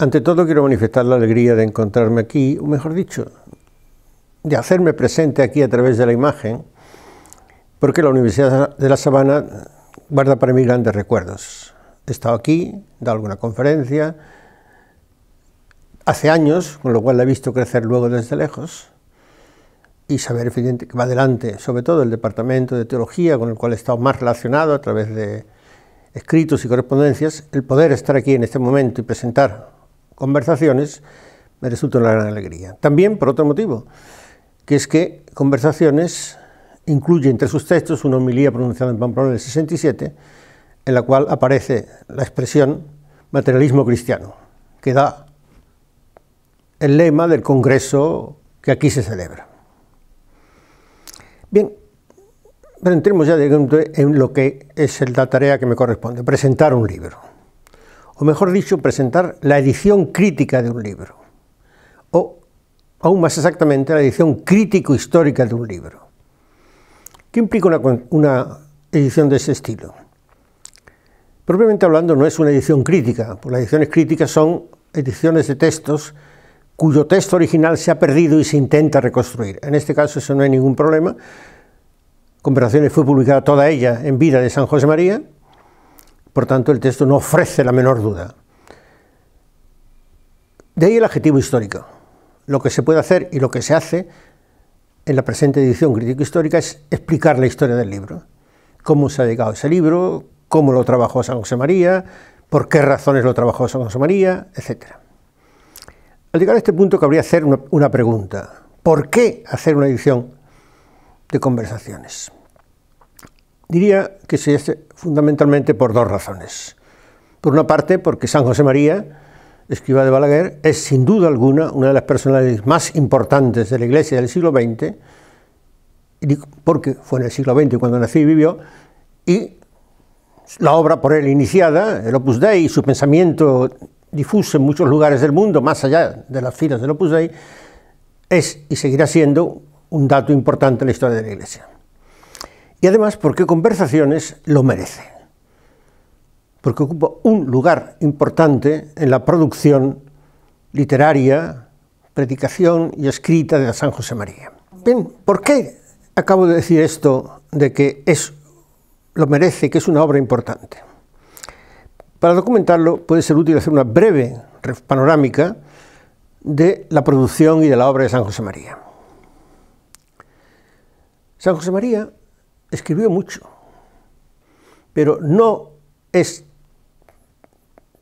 Ante todo quiero manifestar la alegría de encontrarme aquí, o mejor dicho, de hacerme presente aquí a través de la imagen, porque la Universidad de La Sabana guarda para mí grandes recuerdos. He estado aquí, he dado alguna conferencia, hace años, con lo cual la he visto crecer luego desde lejos, y saber que va adelante, sobre todo el departamento de teología, con el cual he estado más relacionado a través de escritos y correspondencias, el poder estar aquí en este momento y presentar conversaciones me resulta una gran alegría. También por otro motivo, que es que Conversaciones incluye entre sus textos una homilía pronunciada en Pamplona en el 67, en la cual aparece la expresión materialismo cristiano, que da el lema del Congreso que aquí se celebra. Bien, pero entremos ya en lo que es la tarea que me corresponde, presentar un libro o mejor dicho, presentar la edición crítica de un libro, o aún más exactamente la edición crítico-histórica de un libro. ¿Qué implica una, edición de ese estilo? Propiamente hablando, no es una edición crítica, porque las ediciones críticas son ediciones de textos cuyo texto original se ha perdido y se intenta reconstruir. En este caso eso no hay ningún problema. Conversaciones fue publicada toda ella en vida de San José María, por tanto, el texto no ofrece la menor duda. De ahí el adjetivo histórico. Lo que se puede hacer y lo que se hace en la presente edición crítico-histórica es explicar la historia del libro. Cómo se ha llegado a ese libro, cómo lo trabajó San José María, por qué razones lo trabajó San José María, etc. Al llegar a este punto cabría hacer una, pregunta. ¿Por qué hacer una edición de conversaciones? Diría que si este fundamentalmente por dos razones. Por una parte, porque San José María, escriba de Balaguer, es sin duda alguna una de las personalidades más importantes de la Iglesia del siglo XX, porque fue en el siglo XX cuando nació y vivió, y la obra por él iniciada, el Opus Dei, su pensamiento difuso en muchos lugares del mundo, más allá de las filas del Opus Dei, es y seguirá siendo un dato importante en la historia de la Iglesia. Y además porque Conversaciones lo merece, porque ocupa un lugar importante en la producción literaria, predicación y escrita de San José María. Bien, ¿por qué acabo de decir esto de que es, lo merece, que es una obra importante? Para documentarlo puede ser útil hacer una breve panorámica de la producción y de la obra de San José María. San José María escribió mucho, pero no es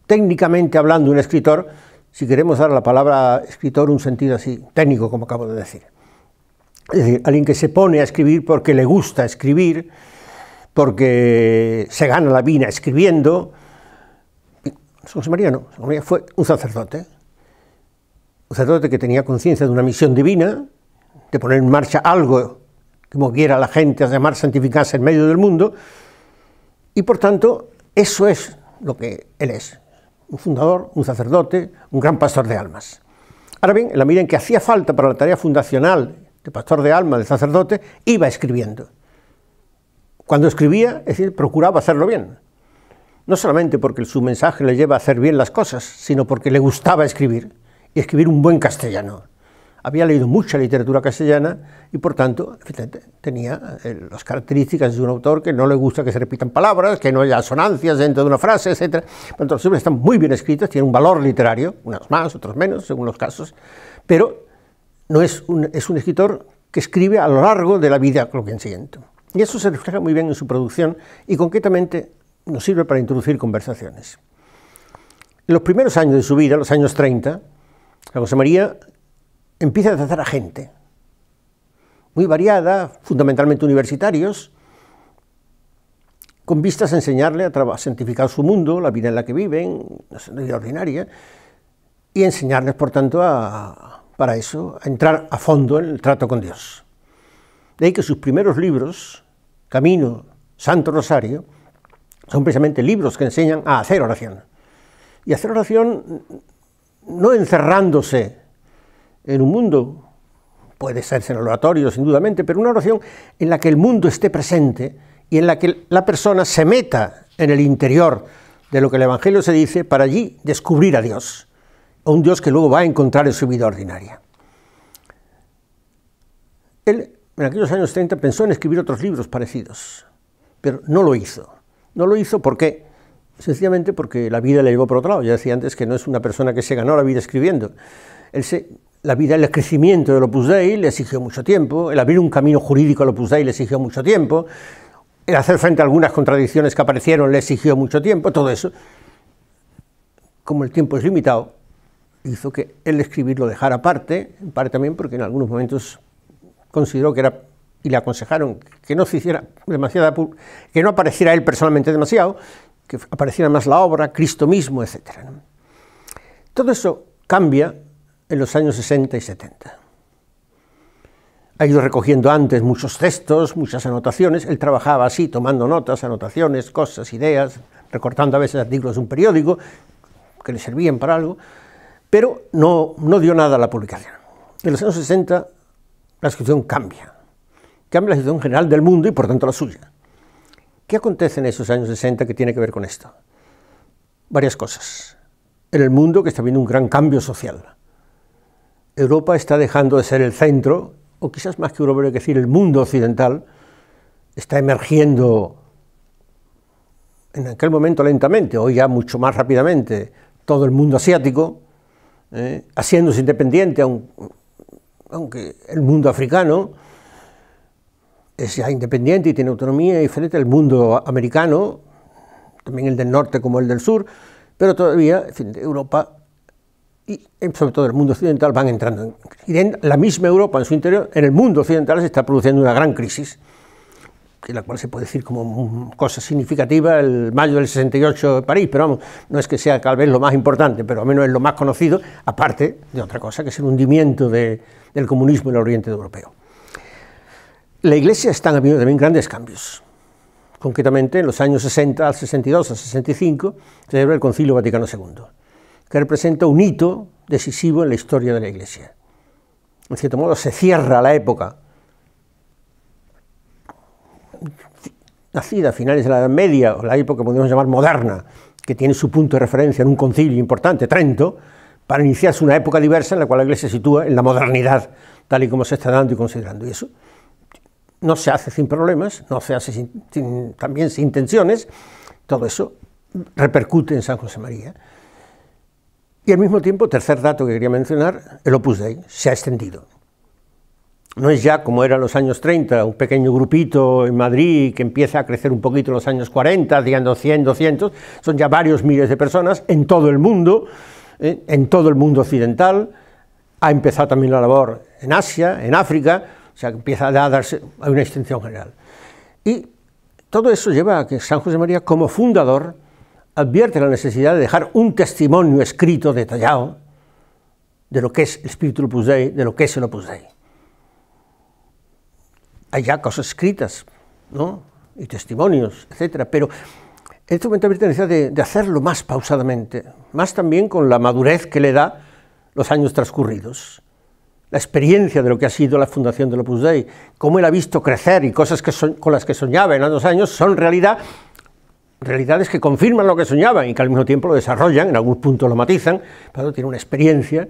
técnicamente hablando un escritor, si queremos dar a la palabra escritor un sentido así técnico, como acabo de decir. Es decir, alguien que se pone a escribir porque le gusta escribir, porque se gana la vida escribiendo. José María no, José María fue un sacerdote, un sacerdote que tenía conciencia de una misión divina, de poner en marcha algo como quiera la gente, a llamar santificarse en medio del mundo, y por tanto eso es lo que él es, un fundador, un sacerdote, un gran pastor de almas. Ahora bien, en la medida en que hacía falta para la tarea fundacional de pastor de almas, de sacerdote, iba escribiendo. Cuando escribía, es decir, procuraba hacerlo bien. No solamente porque su mensaje le lleva a hacer bien las cosas, sino porque le gustaba escribir y escribir un buen castellano había leído mucha literatura castellana y por tanto tenía eh, las características de un autor que no le gusta que se repitan palabras, que no haya asonancias dentro de una frase, etc. Pero las obras están muy bien escritas, tienen un valor literario, unas más, otras menos, según los casos, pero no es un, es un escritor que escribe a lo largo de la vida lo que siento. Y eso se refleja muy bien en su producción y concretamente nos sirve para introducir conversaciones. En los primeros años de su vida, los años 30, José María empieza a hacer a gente muy variada, fundamentalmente universitarios, con vistas a enseñarle a, santificar su mundo, la vida en la que viven, la vida ordinaria, y enseñarles, por tanto, para eso, a entrar a fondo en el trato con Dios. De ahí que sus primeros libros, Camino, Santo Rosario, son precisamente libros que enseñan a hacer oración. Y hacer oración no encerrándose en un mundo, puede ser en el oratorio, sin pero una oración en la que el mundo esté presente y en la que la persona se meta en el interior de lo que el Evangelio se dice para allí descubrir a Dios, a un Dios que luego va a encontrar en su vida ordinaria. Él en aquellos años 30 pensó en escribir otros libros parecidos, pero no lo hizo. No lo hizo porque, sencillamente porque la vida le llevó por otro lado. Ya decía antes que no es una persona que se ganó la vida escribiendo. Él se la vida, el crecimiento de Opus Dei le exigió mucho tiempo, el abrir un camino jurídico a Opus Dei le exigió mucho tiempo, el hacer frente a algunas contradicciones que aparecieron le exigió mucho tiempo, todo eso. Como el tiempo es limitado, hizo que el escribir lo dejara aparte, en parte también porque en algunos momentos consideró que era, y le aconsejaron que no se hiciera demasiada, que no apareciera él personalmente demasiado, que apareciera más la obra, Cristo mismo, etc. Todo eso cambia en los años 60 y 70. Ha ido recogiendo antes muchos textos, muchas anotaciones. Él trabajaba así, tomando notas, anotaciones, cosas, ideas, recortando a veces artículos de un periódico que le servían para algo, pero no, no dio nada a la publicación. En los años 60 la situación cambia. Cambia la situación general del mundo y por tanto la suya. ¿Qué acontece en esos años 60 que tiene que ver con esto? Varias cosas. En el mundo que está viendo un gran cambio social Europa está dejando de ser el centro, o quizás más que Europa, hay que decir el mundo occidental, está emergiendo en aquel momento lentamente, hoy ya mucho más rápidamente, todo el mundo asiático, eh, haciéndose independiente, aunque el mundo africano es ya independiente y tiene autonomía diferente al mundo americano, también el del norte como el del sur, pero todavía Europa y sobre todo el mundo occidental, van entrando. En la misma Europa en su interior, en el mundo occidental se está produciendo una gran crisis, en la cual se puede decir como cosa significativa el mayo del 68 de París, pero vamos, no es que sea tal vez lo más importante, pero al menos es lo más conocido, aparte de otra cosa, que es el hundimiento del comunismo en el Oriente Europeo. La Iglesia está habiendo también grandes cambios. Concretamente, en los años 60 al 62 al 65 se celebra el Concilio Vaticano II que representa un hito decisivo en la historia de la Iglesia. En cierto modo, se cierra la época, nacida a finales de la Edad Media, o la época que podemos llamar moderna, que tiene su punto de referencia en un concilio importante, Trento, para iniciarse una época diversa en la cual la Iglesia se sitúa en la modernidad, tal y como se está dando y considerando. Y eso no se hace sin problemas, no se hace también sin tensiones, todo eso repercute en San José María. Y al mismo tiempo, tercer dato que quería mencionar, el Opus Dei se ha extendido. No es ya como era en los años 30, un pequeño grupito en Madrid que empieza a crecer un poquito en los años 40, digamos 100, 200, son ya varios miles de personas en todo el mundo, ¿eh? en todo el mundo occidental, ha empezado también la labor en Asia, en África, o sea, empieza a darse una extensión general. Y todo eso lleva a que San José María, como fundador, advierte la necesidad de dejar un testimonio escrito, detallado, de lo que es el espíritu del Opus Dei, de lo que es el Opus Dei. Hay ya cosas escritas, ¿no? Y testimonios, etcétera, pero en este momento la necesidad de, hacerlo más pausadamente, más también con la madurez que le da los años transcurridos la experiencia de lo que ha sido la fundación del Opus Dei, cómo él ha visto crecer y cosas que son, con las que soñaba en los años son realidad realidades que confirman lo que soñaban y que al mismo tiempo lo desarrollan, en algún punto lo matizan, pero tiene una experiencia,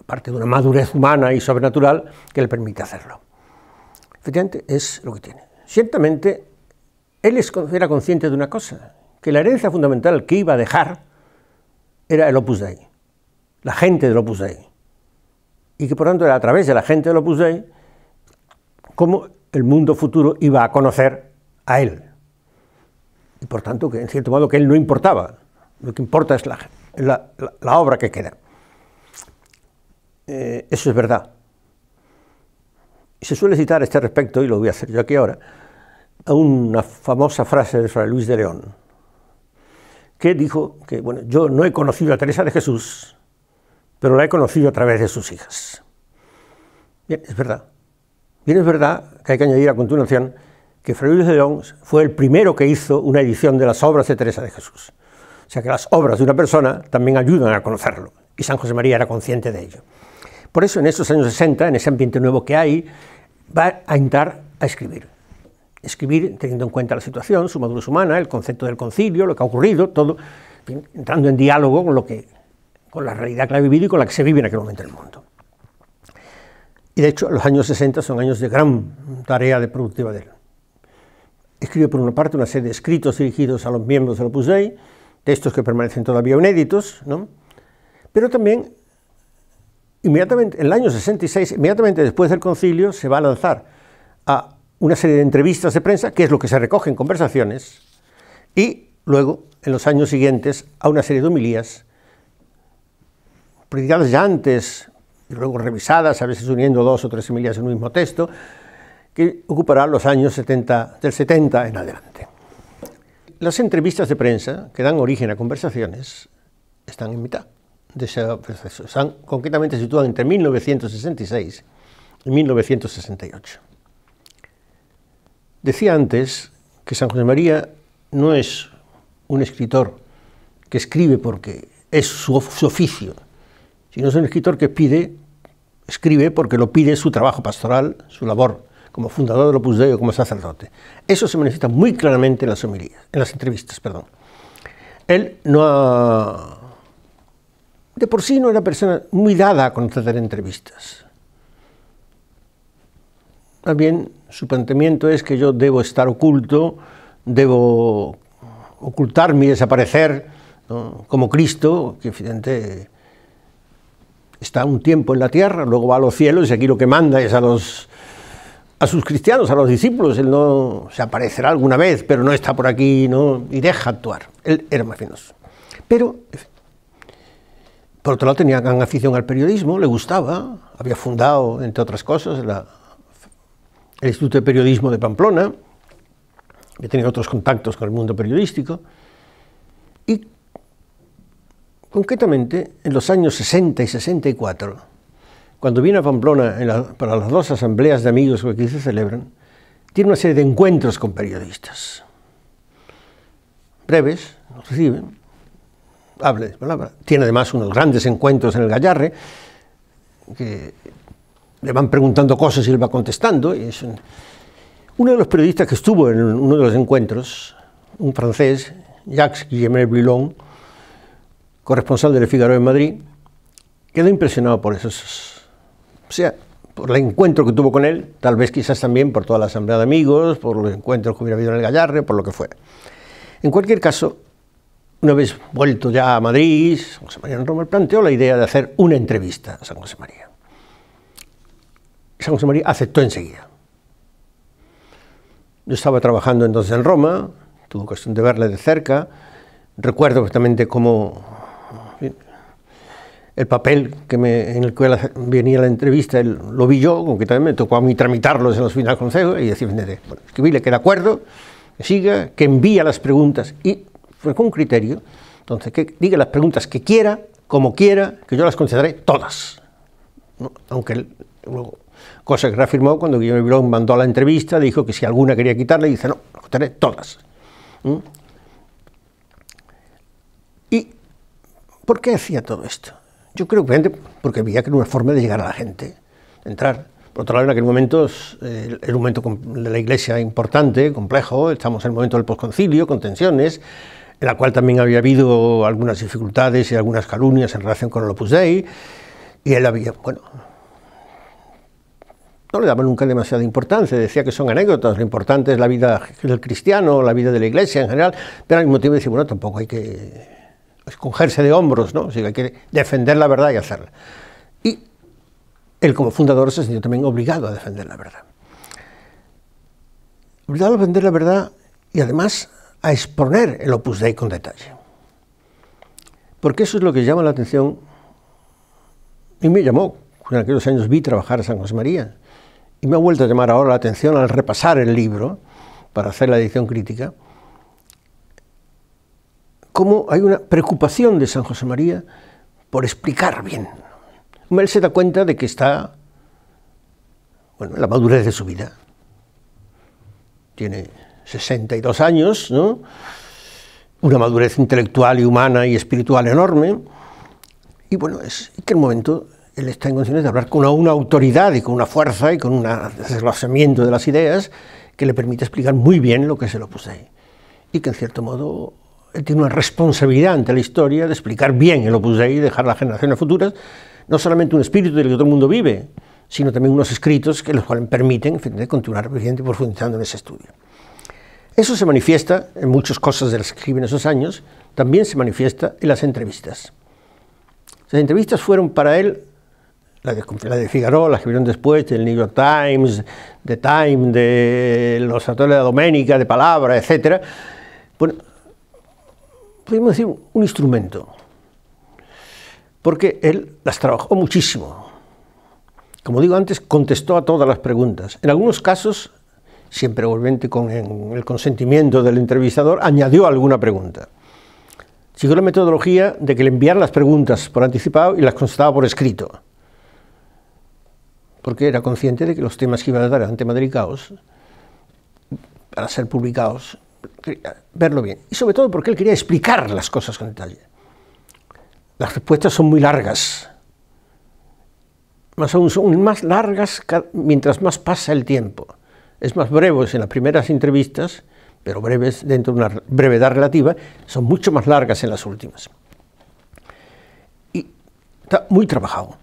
aparte de una madurez humana y sobrenatural, que le permite hacerlo. Efectivamente, es lo que tiene. Ciertamente, él era consciente de una cosa, que la herencia fundamental que iba a dejar era el Opus Dei, la gente del Opus Dei, y que por tanto era a través de la gente del Opus Dei cómo el mundo futuro iba a conocer a él, por tanto que en cierto modo que él no importaba, lo que importa es la, obra que queda. Eh, eso es verdad. se suele citar a este respecto, y lo voy a hacer yo aquí ahora, a una famosa frase de Fray Luis de León, que dijo que, bueno, yo no he conocido a Teresa de Jesús, pero la he conocido a través de sus hijas. Bien, es verdad. Bien, es verdad que hay que añadir a continuación que Fray Luis de León fue el primero que hizo una edición de las obras de Teresa de Jesús. O sea que las obras de una persona también ayudan a conocerlo, y San José María era consciente de ello. Por eso en esos años 60, en ese ambiente nuevo que hay, va a entrar a escribir. Escribir teniendo en cuenta la situación, su madurez humana, el concepto del concilio, lo que ha ocurrido, todo, entrando en diálogo con, lo que, con la realidad que ha vivido y con la que se vive en aquel momento en el mundo. Y de hecho, los años 60 son años de gran tarea de productiva de él. Escribe por una parte una serie de escritos dirigidos a los miembros del Opus Dei, textos que permanecen todavía inéditos, pero también inmediatamente, en el año 66, inmediatamente después del concilio, se va a lanzar a una serie de entrevistas de prensa, que es lo que se recoge en conversaciones, y luego, en los años siguientes, a una serie de homilías, predicadas ya antes, y luego revisadas, a veces uniendo dos o tres homilías en un mismo texto, que ocupará los años 70, del 70 en adelante. Las entrevistas de prensa que dan origen a conversaciones están en mitad de ese proceso. Están, concretamente situadas entre 1966 y 1968. Decía antes que San José María no es un escritor que escribe porque es su, su oficio, sino es un escritor que pide, escribe porque lo pide su trabajo pastoral, su labor como fundador de Opus Dei o como sacerdote. Eso se manifiesta muy claramente en las en las entrevistas, perdón. Él no ha... De por sí no era persona muy dada a conceder entrevistas. Más bien, su planteamiento es que yo debo estar oculto, debo ocultarme y desaparecer como Cristo, que evidentemente, está un tiempo en la tierra, luego va a los cielos y aquí lo que manda es a los a sus cristianos, a los discípulos. Él no se aparecerá alguna vez, pero no está por aquí no, y deja actuar. Él era más Pero, por otro lado, tenía gran afición al periodismo, le gustaba. Había fundado, entre otras cosas, el Instituto de Periodismo de Pamplona. Había tenido otros contactos con el mundo periodístico. Y, concretamente, en los años 60 y 64, cuando viene a Pamplona para las dos asambleas de amigos que aquí se celebran, tiene una serie de encuentros con periodistas. Breves, los reciben, hable de palabra. Tiene además unos grandes encuentros en el Gallarre, que le van preguntando cosas y le va contestando. Y es Uno de los periodistas que estuvo en uno de los encuentros, un francés, Jacques Guillemet Brilon, corresponsal del Figaro en Madrid, quedó impresionado por esos o sea, por el encuentro que tuvo con él, tal vez quizás también por toda la asamblea de amigos, por los encuentros que hubiera habido en el Gallarre, por lo que fuera. En cualquier caso, una vez vuelto ya a Madrid, José María Roma planteó la idea de hacer una entrevista a San José María. San José María aceptó enseguida. Yo estaba trabajando entonces en Roma, tuve ocasión de verle de cerca, recuerdo justamente cómo el papel que en el cual venía la entrevista lo vi yo, aunque también me tocó a mí tramitarlo en los finales del consejo y decir, bueno, escribirle que de acuerdo, que siga, que envía las preguntas y fue con criterio, entonces que diga las preguntas que quiera, como quiera, que yo las consideré todas. Aunque luego, cosa que reafirmó cuando Guillermo Bilón mandó a la entrevista, dijo que si alguna quería quitarle, dice, no, las consideré todas. ¿Mm? ¿Y por qué hacía todo esto? Yo creo que porque veía que era una forma de llegar a la gente, de entrar. Por otro lado, en aquel momento eh, era un momento de la Iglesia importante, complejo, estamos en el momento del posconcilio, con tensiones, en la cual también había habido algunas dificultades y algunas calumnias en relación con el Opus Dei, y él había, bueno, no le daba nunca demasiada importancia, decía que son anécdotas, lo importante es la vida del cristiano, la vida de la Iglesia en general, pero al mismo tiempo decía, bueno, tampoco hay que escogerse de hombros, ¿no? O hay que defender la verdad y hacerla. Y él como fundador se sintió también obligado a defender la verdad. Obligado a defender la verdad y además a exponer el Opus Dei con detalle. Porque eso es lo que llama la atención y me llamó. En aquellos años vi trabajar a San José María y me ha vuelto a llamar ahora la atención al repasar el libro para hacer la edición crítica cómo hay una preocupación de San José María por explicar bien. Él se da cuenta de que está, bueno, en la madurez de su vida. Tiene 62 años, ¿no? Una madurez intelectual y humana y espiritual enorme. Y bueno, es que el momento él está en condiciones de hablar con una, autoridad y con una fuerza y con un desglosamiento de las ideas que le permite explicar muy bien lo que se lo posee. Y que en cierto modo tiene una responsabilidad ante la historia de explicar bien el Opus Dei, dejar a las generaciones futuras no solamente un espíritu del que todo el mundo vive, sino también unos escritos que los cuales permiten continuar y profundizando en ese estudio. Eso se manifiesta en muchas cosas de las que escriben esos años, también se manifiesta en las entrevistas. Las entrevistas fueron para él, la de, de Figaro, las que vieron después, del New York Times, de Time, de los Atores de la Doménica, de Palabra, etc. Bueno, Podríamos decir, un instrumento, porque él las trabajó muchísimo. Como digo antes, contestó a todas las preguntas. En algunos casos, siempre obviamente con el consentimiento del entrevistador, añadió alguna pregunta. Siguió la metodología de que le enviaran las preguntas por anticipado y las contestaba por escrito, porque era consciente de que los temas que iba a dar ante temas para ser publicados, verlo bien. Y sobre todo porque él quería explicar las cosas con detalle. Las respuestas son muy largas. Más aún son más largas mientras más pasa el tiempo. Es más breves en las primeras entrevistas, pero breves dentro de una brevedad relativa, son mucho más largas en las últimas. Y está muy trabajado.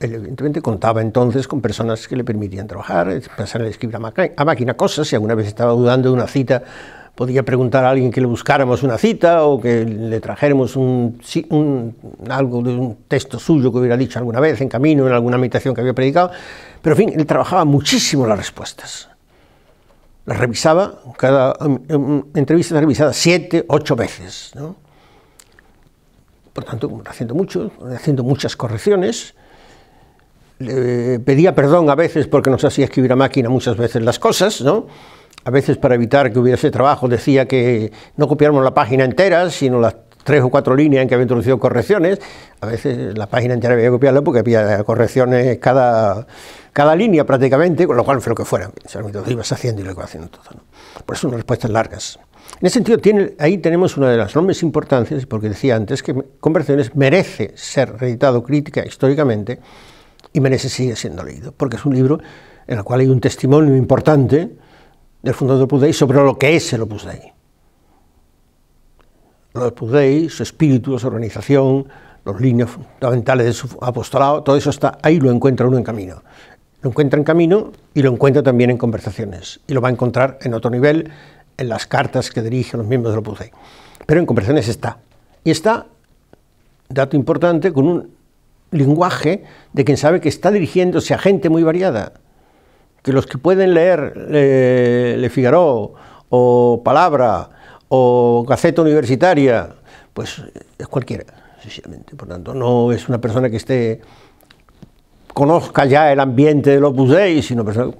Él evidentemente contaba entonces con personas que le permitían trabajar, eh, pasarle a escribir a, máquina cosas, si alguna vez estaba dudando de una cita, podía preguntar a alguien que le buscáramos una cita o que le trajéramos un, un, algo de un texto suyo que hubiera dicho alguna vez en camino, en alguna meditación que había predicado, pero en fin, él trabajaba muchísimo las respuestas. Las revisaba, cada entrevista era revisaba siete, ocho veces, ¿no? Por tanto, haciendo mucho, haciendo muchas correcciones, eh, pedía perdón a veces porque nos hacía escribir a máquina muchas veces las cosas, A veces para evitar que hubiese trabajo decía que no copiáramos la página entera, sino las tres o cuatro líneas en que había introducido correcciones. A veces la página entera había copiado porque había correcciones cada, cada línea prácticamente, con lo cual fue lo que fuera. Lo ibas haciendo y lo haciendo todo. Por eso unas respuestas largas. En ese sentido, ahí tenemos una de las enormes importancias, porque decía antes que Conversiones merece ser reeditado crítica históricamente, y merece sigue siendo leído, porque es un libro en el cual hay un testimonio importante del fundador de Opus sobre lo que es el Opus Dei. El Opus Dei, su espíritu, su organización, los líneas fundamentales de su apostolado, todo eso está ahí, lo encuentra uno en camino. Lo encuentra en camino y lo encuentra también en conversaciones, y lo va a encontrar en otro nivel, en las cartas que dirigen los miembros del Opus Dei. Pero en conversaciones está. Y está, dato importante, con un lenguaje de quien sabe que está dirigiéndose a gente muy variada, que los que pueden leer eh, Le, Figaro o Palabra o Gaceta Universitaria, pues es cualquiera, sencillamente. Por tanto, no es una persona que esté conozca ya el ambiente de los budéis, sino persona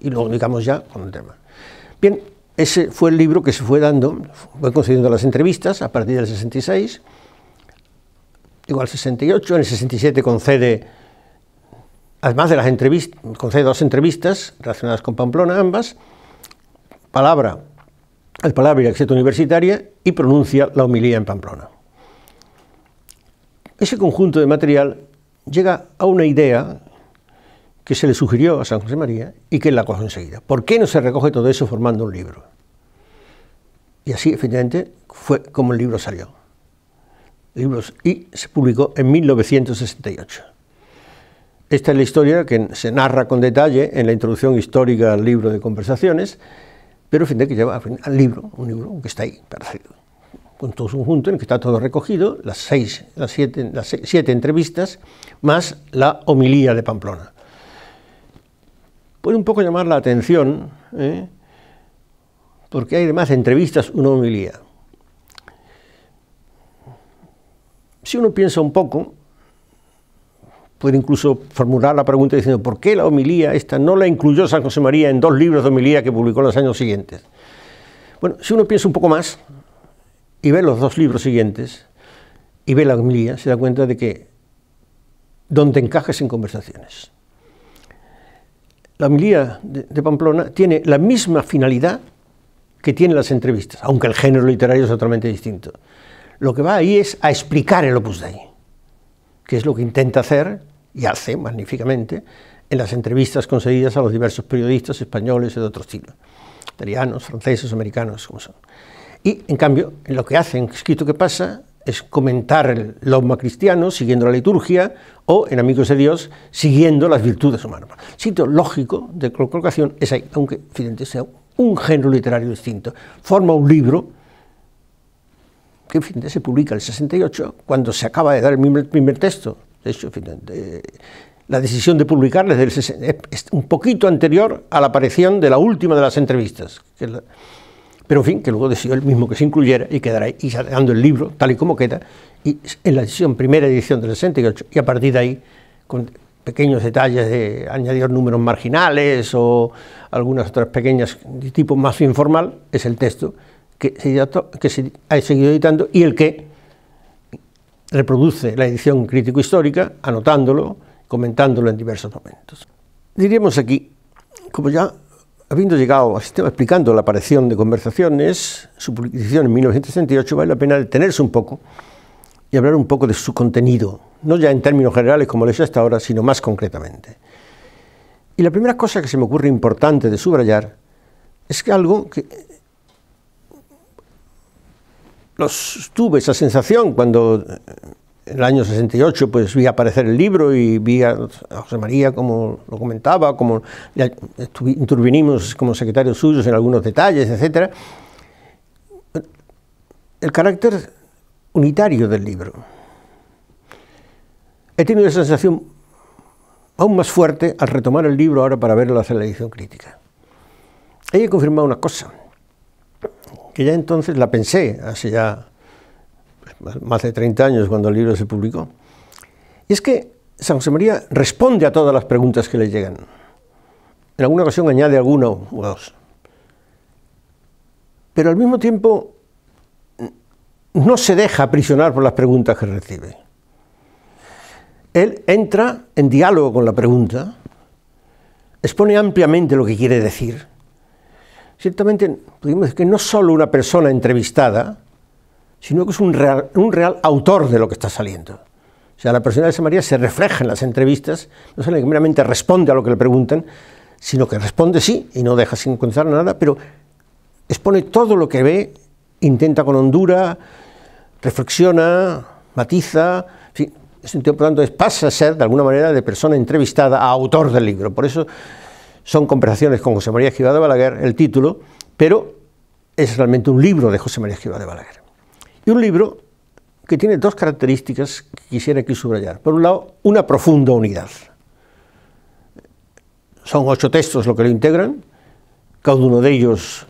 Y lo ubicamos ya con el tema. Bien, ese fue el libro que se fue dando, fue concediendo las entrevistas a partir del 66 igual 68, en el 67 concede, además de las entrevistas, concede dos entrevistas relacionadas con Pamplona, ambas, palabra el palabra y la universitaria y pronuncia la homilía en Pamplona. Ese conjunto de material llega a una idea que se le sugirió a San José María y que él la cogió enseguida. ¿Por qué no se recoge todo eso formando un libro? Y así, efectivamente, fue como el libro salió y se publicó en 1968. Esta es la historia que se narra con detalle en la introducción histórica al libro de conversaciones, pero fin de que lleva al libro, un libro que está ahí, parecido, con todo su conjunto en el que está todo recogido, las, seis, las, siete, las entrevistas, más la homilía de Pamplona. Puede un poco llamar la atención, ¿eh? porque hay además entrevistas, una homilía. si uno piensa un poco, puede incluso formular la pregunta diciendo, ¿por qué la homilía esta no la incluyó San José María en dos libros de homilía que publicó en los años siguientes? Bueno, si uno piensa un poco más y ve los dos libros siguientes y ve la homilía, se da cuenta de que donde encajes en conversaciones. La homilía de, Pamplona tiene la misma finalidad que tienen las entrevistas, aunque el género literario es totalmente distinto lo que va ahí es a explicar el Opus Dei, que es lo que intenta hacer, y hace magníficamente, en las entrevistas concedidas a los diversos periodistas españoles y de otro estilo, italianos, franceses, americanos, como son. Y, en cambio, en lo que hace en Escrito que pasa es comentar el dogma cristiano siguiendo la liturgia o, en Amigos de Dios, siguiendo las virtudes humanas. El sitio lógico de colocación es ahí, aunque, evidentemente sea un género literario distinto. Forma un libro que en fin, se publica el 68, cuando se acaba de dar el primer, texto. De hecho, la decisión de publicarles del es un poquito anterior a la aparición de la última de las entrevistas. pero en fin, que luego decidió el mismo que se incluyera y quedará ahí y dando el libro tal y como queda, y en la edición, primera edición del 68, y a partir de ahí, con pequeños detalles de añadir números marginales o algunas otras pequeñas de tipo más informal, es el texto que se, ha seguido editando y el que reproduce la edición crítico-histórica, anotándolo, comentándolo en diversos momentos. Diríamos aquí, como ya habiendo llegado al sistema explicando la aparición de conversaciones, su publicación en 1968, vale la pena detenerse un poco y hablar un poco de su contenido, no ya en términos generales como lo he hecho hasta ahora, sino más concretamente. Y la primera cosa que se me ocurre importante de subrayar es que algo que tuve esa sensación cuando en eh, el año 68 pues vi aparecer el libro y vi a José María como lo comentaba, como ya intervinimos como secretarios suyos en algunos detalles, etc. El carácter unitario del libro. He tenido esa sensación aún más fuerte al retomar el libro ahora para verlo hacer la edición crítica. he confirmado una cosa, que ya entonces la pensé, hace ya pues, más de 30 años cuando el libro se publicó. Y es que San José María responde a todas las preguntas que le llegan. En alguna ocasión añade alguno o dos. Pero al mismo tiempo no se deja aprisionar por las preguntas que recibe. Él entra en diálogo con la pregunta, expone ampliamente lo que quiere decir ciertamente podemos decir que no solo una persona entrevistada, sino que es un real, autor de lo que está saliendo. O sea, la persona de San María se refleja en las entrevistas, no solo que meramente responde a lo que le preguntan, sino que responde sí y no deja sin contestar nada, pero expone todo lo que ve, intenta con hondura, reflexiona, matiza, en fin, es un tiempo, por tanto, pasa a ser, de alguna manera, de persona entrevistada a autor del libro. Por eso son conversaciones con José María Escrivá de Balaguer, el título, pero es realmente un libro de José María Escrivá de Balaguer. Y un libro que tiene dos características que quisiera aquí subrayar. Por un lado, una profunda unidad. Son ocho textos lo que lo integran, cada uno de ellos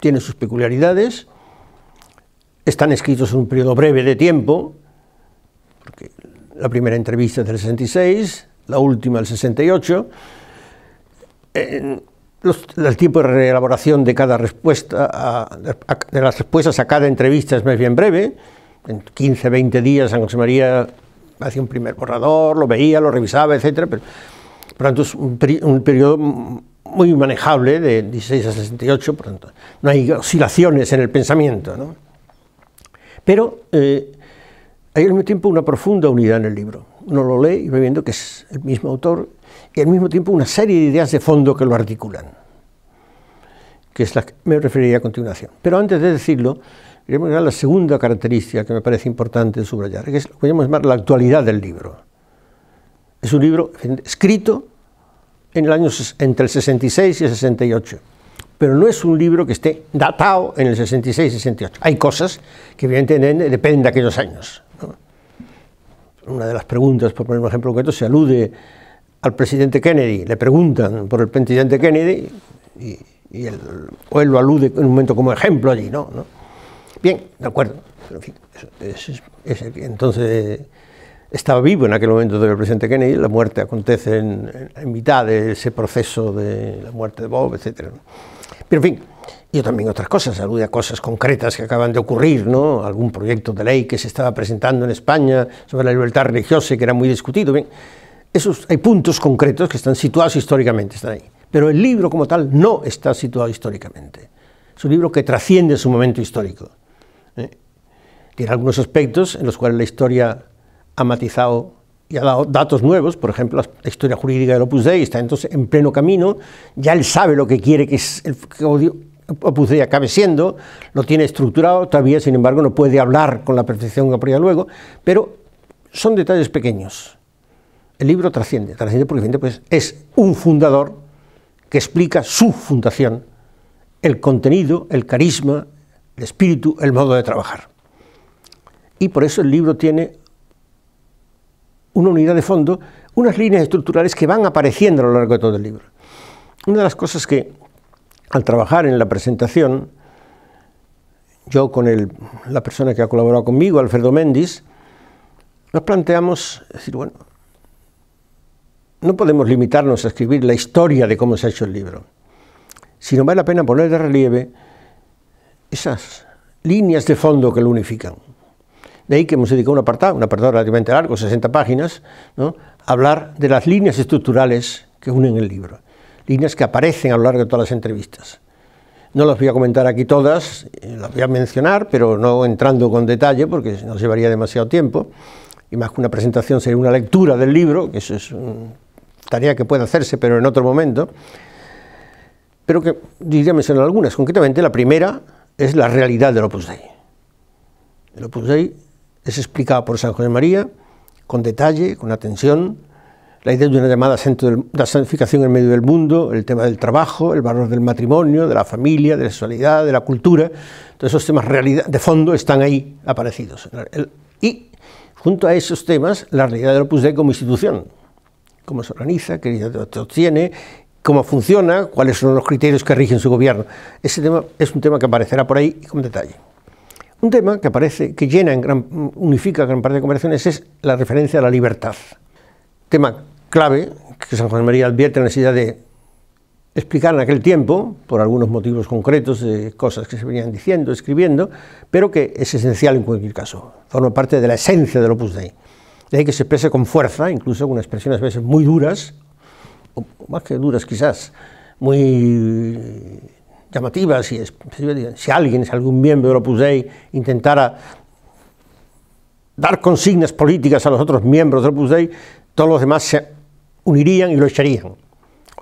tiene sus peculiaridades, están escritos en un periodo breve de tiempo, porque la primera entrevista es del 66, la última el 68, el tiempo de reelaboración de cada respuesta, de las respuestas a cada entrevista es más bien breve. En 15, 20 días San José María hacía un primer borrador, lo veía, lo revisaba, etc. Pero, pronto, tanto, es un, periodo muy manejable, de 16 a 68, por no hay oscilaciones en el pensamiento. ¿no? Pero eh, hay al mismo tiempo una profunda unidad en el libro. Uno lo lee y va viendo que es el mismo autor y al mismo tiempo una serie de ideas de fondo que lo articulan, que es la que me referiría a continuación. Pero antes de decirlo, queremos la segunda característica que me parece importante subrayar, que es lo que llamar la actualidad del libro. Es un libro escrito en el años entre el 66 y el 68, pero no es un libro que esté datado en el 66 y 68. Hay cosas que evidentemente dependen de aquellos años. Una de las preguntas, por poner un ejemplo concreto, se alude al presidente Kennedy, le preguntan por el presidente Kennedy y, él, lo alude en un momento como ejemplo allí, ¿no? Bien, de acuerdo. entonces estaba vivo en aquel momento del presidente Kennedy, la muerte acontece en, mitad de ese proceso de la muerte de Bob, etcétera, Pero en fin, yo también otras cosas, alude a cosas concretas que acaban de ocurrir, ¿no? algún proyecto de ley que se estaba presentando en España sobre la libertad religiosa y que era muy discutido. Bien, esos, hay puntos concretos que están situados históricamente, están ahí. Pero el libro como tal no está situado históricamente. Es un libro que trasciende su momento histórico. ¿eh? Tiene algunos aspectos en los cuales la historia ha matizado y ha dado datos nuevos, por ejemplo, la historia jurídica del Opus Dei está entonces en pleno camino, ya él sabe lo que quiere que, es el, Opus Dei acabe siendo, lo tiene estructurado, todavía sin embargo no puede hablar con la perfección que luego, pero son detalles pequeños. El libro trasciende, trasciende porque pues, es un fundador que explica su fundación, el contenido, el carisma, el espíritu, el modo de trabajar. Y por eso el libro tiene una unidad de fondo, unas líneas estructurales que van apareciendo a lo largo de todo el libro. Una de las cosas que al trabajar en la presentación, yo con la persona que ha colaborado conmigo, Alfredo Méndez, nos planteamos, decir, bueno, no podemos limitarnos a escribir la historia de cómo se ha hecho el libro, sino vale la pena poner de relieve esas líneas de fondo que lo unifican. De ahí que hemos dedicado un apartado, un apartado relativamente largo, 60 páginas, ¿no? a hablar de las líneas estructurales que unen el libro, líneas que aparecen a lo largo de todas las entrevistas. No las voy a comentar aquí todas, eh, las voy a mencionar, pero no entrando con detalle porque nos llevaría demasiado tiempo y más que una presentación sería una lectura del libro, que eso es un tarea que puede hacerse, pero en otro momento, pero que diría mencionar algunas. Concretamente, la primera es la realidad del Opus Dei. El Opus Dei es explicado por San José María con detalle, con atención, la idea de una llamada centro de la santificación en medio del mundo, el tema del trabajo, el valor del matrimonio, de la familia, de la sexualidad, de la cultura, todos esos temas realidad, de fondo están ahí aparecidos. y junto a esos temas, la realidad del Opus Dei como institución, cómo se organiza, qué obtiene, cómo funciona, cuáles son los criterios que rigen su gobierno. Ese tema es un tema que aparecerá por ahí con detalle. Un tema que aparece, que llena en gran, unifica gran parte de conversaciones es la referencia a la libertad. Tema clave que San Juan María advierte la necesidad de explicar en aquel tiempo, por algunos motivos concretos, de cosas que se venían diciendo, escribiendo, pero que es esencial en cualquier caso, forma parte de la esencia del Opus Dei de ahí que se exprese con fuerza, incluso con expresiones a veces muy duras, o más que duras quizás, muy llamativas. Si, si alguien, si algún miembro de Opus Dei intentara dar consignas políticas a los otros miembros de Opus Dei, todos los demás se unirían y lo echarían.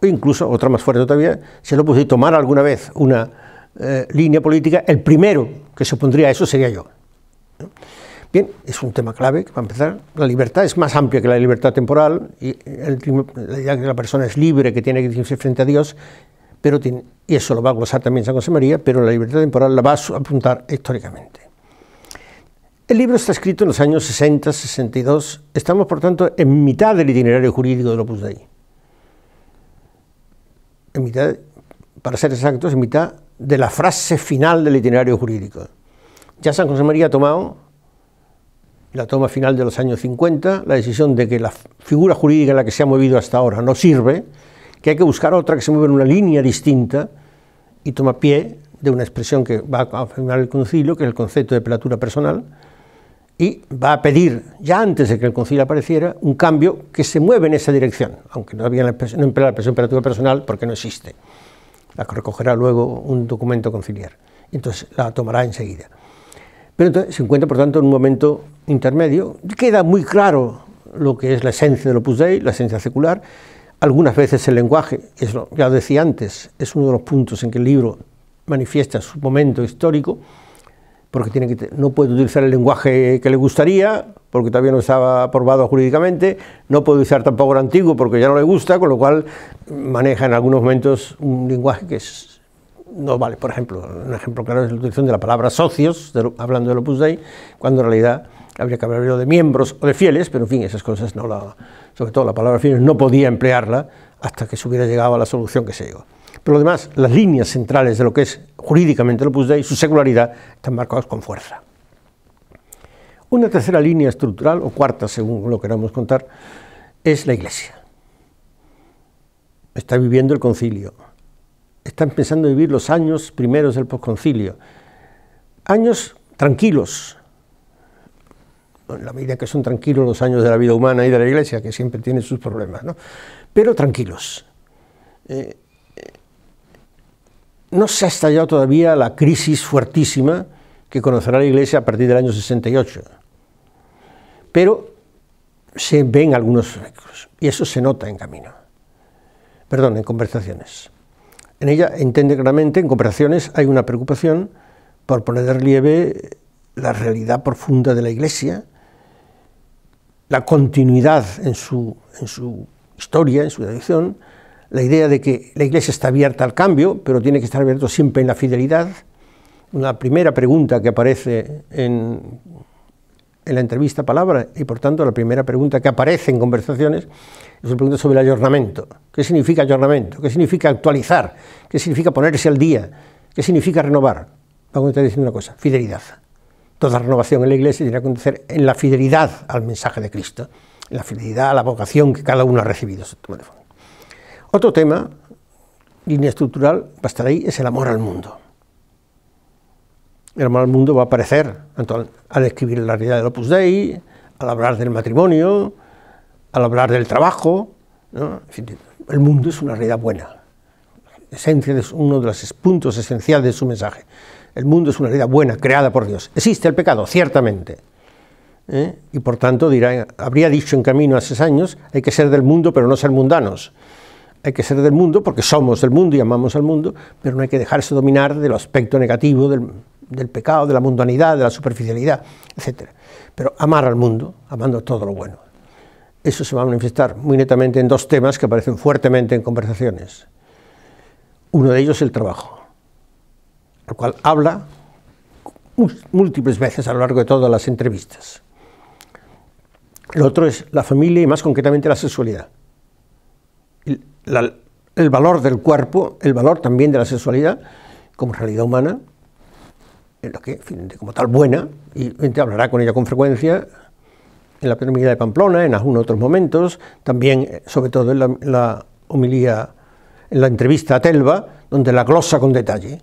O incluso, otra más fuerte todavía, si el Opus Dei tomara alguna vez una eh, línea política, el primero que se opondría a eso sería yo. Bien, es un tema clave que va a empezar. La libertad es más amplia que la libertad temporal, y la idea que la persona es libre, que tiene que decirse frente a Dios, pero y eso lo va a gozar también San José María, pero la libertad temporal la va a apuntar históricamente. El libro está escrito en los años 60, 62, estamos por tanto en mitad del itinerario jurídico de Opus Dei. En mitad, para ser exactos, en mitad de la frase final del itinerario jurídico. Ya San José María ha tomado la toma final de los años 50, la decisión de que la figura jurídica en la que se ha movido hasta ahora no sirve, que hay que buscar otra que se mueva en una línea distinta y toma pie de una expresión que va a afirmar el concilio, que es el concepto de pelatura personal, y va a pedir, ya antes de que el concilio apareciera, un cambio que se mueve en esa dirección, aunque no había la expresión, no emplea la personal porque no existe, la que recogerá luego un documento conciliar. Entonces la tomará enseguida. Pero se encuentra, por tanto, en un momento intermedio. Queda muy claro lo que es la esencia del Opus Dei, la esencia secular. Algunas veces el lenguaje, eso ya decía antes, es uno de los puntos en que el libro manifiesta su momento histórico, porque tiene que, no puede utilizar el lenguaje que le gustaría, porque todavía no estaba aprobado jurídicamente, no puede utilizar tampoco el antiguo porque ya no le gusta, con lo cual maneja en algunos momentos un lenguaje que es no vale. Por ejemplo, un ejemplo claro es la utilización de la palabra socios, hablando de Opus Dei, cuando en realidad habría que hablar de miembros o de fieles, pero en fin, esas cosas no la, sobre todo la palabra fieles no podía emplearla hasta que se hubiera llegado a la solución que se llegó. Pero además, las líneas centrales de lo que es jurídicamente el Opus su secularidad, están marcadas con fuerza. Una tercera línea estructural, o cuarta según lo queramos contar, es la Iglesia. Está viviendo el concilio, ...están pensando vivir los años primeros del posconcilio. Años tranquilos, en la medida que son tranquilos los años de la vida humana y de la Iglesia, que siempre tiene sus problemas, pero tranquilos. Eh, eh, no se ha estallado todavía la crisis fuertísima que conocerá la Iglesia a partir del año 68, pero se ven algunos efectos. y eso se nota en camino, perdón, en conversaciones. En ella entiende claramente, en cooperaciones, hay una preocupación por poner de relieve la realidad profunda de la Iglesia, la continuidad en su, en su historia, en su tradición, la idea de que la Iglesia está abierta al cambio, pero tiene que estar abierta siempre en la fidelidad. Una primera pregunta que aparece en, en la entrevista Palabra, y por tanto la primera pregunta que aparece en conversaciones, se pregunta sobre el ayornamiento. ¿Qué significa ayornamiento? ¿Qué significa actualizar? ¿Qué significa ponerse al día? ¿Qué significa renovar? Vamos a estar diciendo una cosa, fidelidad. Toda renovación en la iglesia tiene que acontecer en la fidelidad al mensaje de Cristo, en la fidelidad a la vocación que cada uno ha recibido. Otro tema, línea estructural, va a estar ahí, es el amor al mundo. El amor al mundo va a aparecer al escribir la realidad del Opus Dei, al hablar del matrimonio, al hablar del trabajo. el mundo es una realidad buena. Esencia es uno de los puntos esenciales de su mensaje. El mundo es una realidad buena, creada por Dios. Existe el pecado, ciertamente. ¿eh? Y por tanto, dirá, habría dicho en camino hace años, hay que ser del mundo, pero no ser mundanos. Hay que ser del mundo porque somos del mundo y amamos al mundo, pero no hay que dejarse dominar del aspecto negativo del, del pecado, de la mundanidad, de la superficialidad, etc. Pero amar al mundo, amando todo lo bueno eso se va a manifestar muy netamente en dos temas que aparecen fuertemente en conversaciones. Uno de ellos es el trabajo, al cual habla múltiples veces a lo largo de todas las entrevistas. El otro es la familia y más concretamente la sexualidad. El, valor del cuerpo, el valor también de la sexualidad como realidad humana, en lo que, como tal, buena, y hablará con ella con frecuencia, en la homilía de Pamplona, en algunos otros momentos, también, eh, sobre todo en la, homilía, en la entrevista a Telva, donde la glosa con detalle,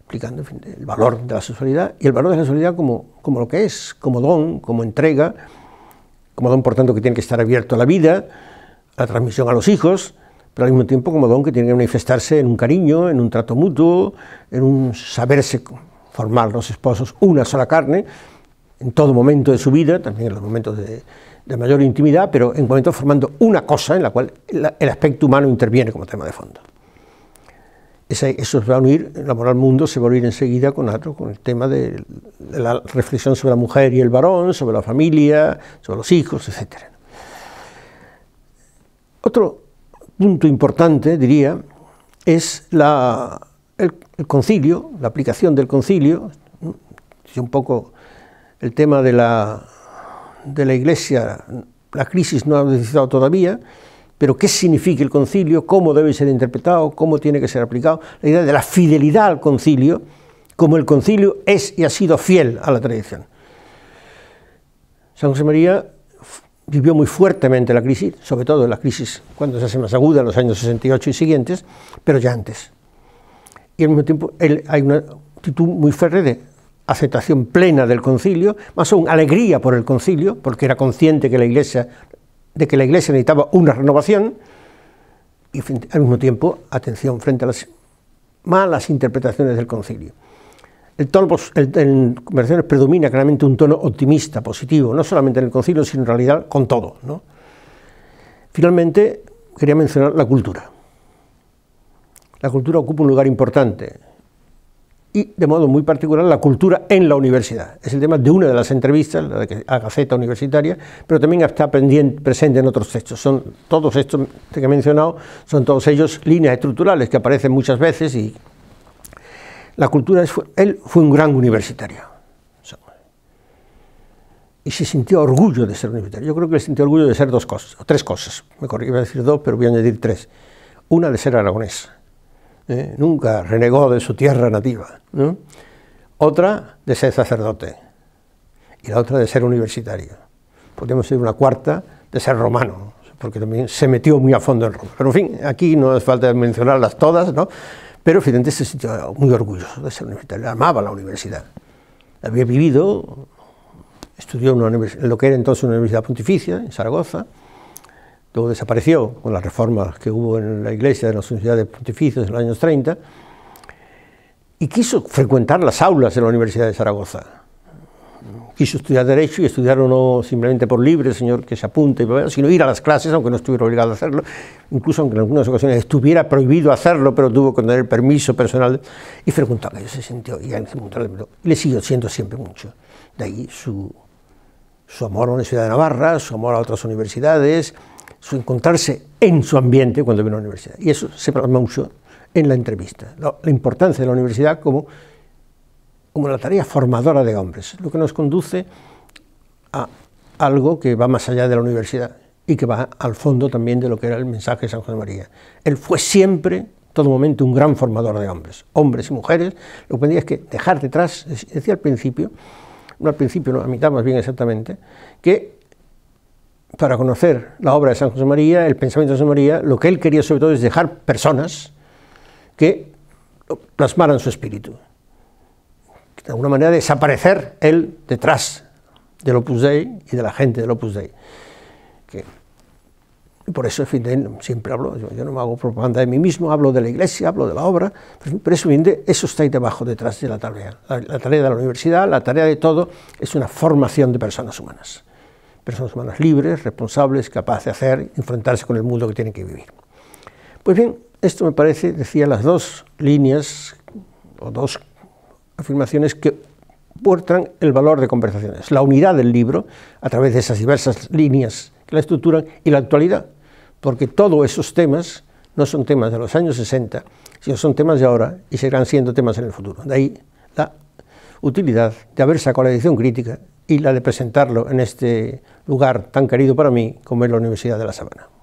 explicando el valor de la sexualidad y el valor de la sexualidad como, como lo que es, como don, como entrega, como don, por tanto, que tiene que estar abierto a la vida, a la transmisión a los hijos, pero al mismo tiempo como don que tiene que manifestarse en un cariño, en un trato mutuo, en un saberse formar los esposos una sola carne, en todo momento de su vida, también en los momentos de, mayor intimidad, pero en momentos formando una cosa en la cual el aspecto humano interviene como tema de fondo. Eso se va a unir, la moral mundo se va a unir enseguida con, otro, con el tema de, la reflexión sobre la mujer y el varón, sobre la familia, sobre los hijos, etc. Otro punto importante, diría, es la, el, concilio, la aplicación del concilio, un poco el tema de la, de la Iglesia, la crisis no ha decidido todavía, pero qué significa el concilio, cómo debe ser interpretado, cómo tiene que ser aplicado, la idea de la fidelidad al concilio, como el concilio es y ha sido fiel a la tradición. San José María vivió muy fuertemente la crisis, sobre todo la crisis cuando se hace más aguda en los años 68 y siguientes, pero ya antes. Y al mismo tiempo hay una actitud muy férrea de aceptación plena del concilio, más aún alegría por el concilio, porque era consciente que la iglesia, de que la iglesia necesitaba una renovación, y al mismo tiempo atención frente a las malas interpretaciones del concilio. El tono, en conversaciones predomina claramente un tono optimista, positivo, no solamente en el concilio, sino en realidad con todo. Finalmente, quería mencionar la cultura. La cultura ocupa un lugar importante y de modo muy particular la cultura en la universidad. Es el tema de una de las entrevistas, la de que, Gaceta Universitaria, pero también está pendiente, presente en otros textos. Son todos estos que he mencionado, son todos ellos líneas estructurales que aparecen muchas veces y la cultura es, él fue un gran universitario. Y se sintió orgullo de ser universitario. Yo creo que él sintió orgullo de ser dos cosas, o tres cosas. me iba a decir dos, pero voy a añadir tres. Una de ser aragonés ¿eh? nunca renegó de su tierra nativa. Otra de ser sacerdote y la otra de ser universitario. Podríamos decir una cuarta de ser romano, porque también se metió muy a fondo en Roma. Pero en fin, aquí no hace falta mencionarlas todas, ¿no? pero evidentemente se sintió muy orgulloso de ser universitario, amaba la universidad. Había vivido, estudió en lo que era entonces una universidad pontificia, en Zaragoza, luego desapareció con las reformas que hubo en la iglesia de las universidades de Pontificios en los años 30, y quiso frecuentar las aulas en la Universidad de Zaragoza. Quiso estudiar Derecho y estudiar no simplemente por libre, señor, que se apunte, sino ir a las clases, aunque no estuviera obligado a hacerlo, incluso aunque en algunas ocasiones estuviera prohibido hacerlo, pero tuvo que tener permiso personal. Y frecuentaba, yo se sintió, y le siguió siendo siempre mucho. De ahí su, su amor a la Universidad de Navarra, su amor a otras universidades, su encontrarse en su ambiente cuando viene a la universidad. Y eso se plasma mucho en la entrevista. La, importancia de la universidad como, como la tarea formadora de hombres, lo que nos conduce a algo que va más allá de la universidad y que va al fondo también de lo que era el mensaje de San Juan María. Él fue siempre, todo momento, un gran formador de hombres, hombres y mujeres. Lo que tendría es que dejar detrás, decía al principio, no al principio, no, a mitad más bien exactamente, que para conocer la obra de San José María, el pensamiento de San José María, lo que él quería sobre todo es dejar personas que plasmaran su espíritu. De alguna manera desaparecer él detrás del Opus Dei y de la gente del Opus Dei. Que, por eso, fin, siempre hablo, yo, no me hago propaganda de mí mismo, hablo de la iglesia, hablo de la obra, pero, eso, está ahí debajo, detrás de la tarea. la tarea de la universidad, la tarea de todo, es una formación de personas humanas personas humanas libres, responsables, capaces de hacer, enfrentarse con el mundo que tienen que vivir. Pues bien, esto me parece, decía, las dos líneas o dos afirmaciones que muestran el valor de conversaciones, la unidad del libro a través de esas diversas líneas que la estructuran y la actualidad, porque todos esos temas no son temas de los años 60, sino son temas de ahora y seguirán siendo temas en el futuro. De ahí la utilidad de haber sacado la edición crítica y la de presentarlo en este lugar tan querido para mí como es la Universidad de La Sabana.